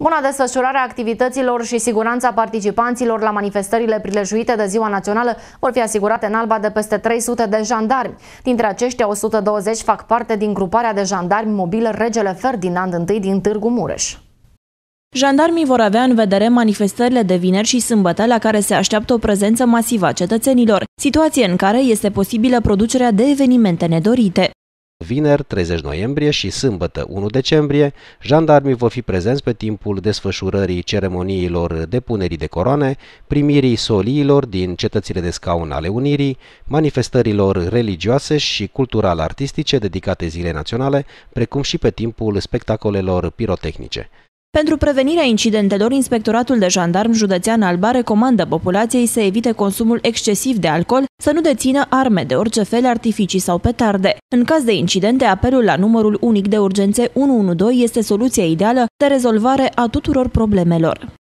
Buna desfășurare a activităților și siguranța participanților la manifestările prilejuite de Ziua Națională vor fi asigurate în Alba de peste 300 de jandarmi. Dintre aceștia, 120 fac parte din gruparea de jandarmi mobil Regele Ferdinand I din Târgu Mureș. Jandarmii vor avea în vedere manifestările de vineri și sâmbătă la care se așteaptă o prezență masivă a cetățenilor, situație în care este posibilă producerea de evenimente nedorite. Vineri, 30 noiembrie și sâmbătă, 1 decembrie, jandarmii vor fi prezenți pe timpul desfășurării ceremoniilor depunerii de coroane, primirii soliilor din cetățile de scaun ale Unirii, manifestărilor religioase și cultural-artistice dedicate Zilei Naționale, precum și pe timpul spectacolelor pirotehnice. Pentru prevenirea incidentelor, Inspectoratul de Jandarm Județean Alba recomandă populației să evite consumul excesiv de alcool, să nu dețină arme de orice fel, artificii sau petarde. În caz de incidente, apelul la numărul unic de urgențe 112 este soluția ideală de rezolvare a tuturor problemelor.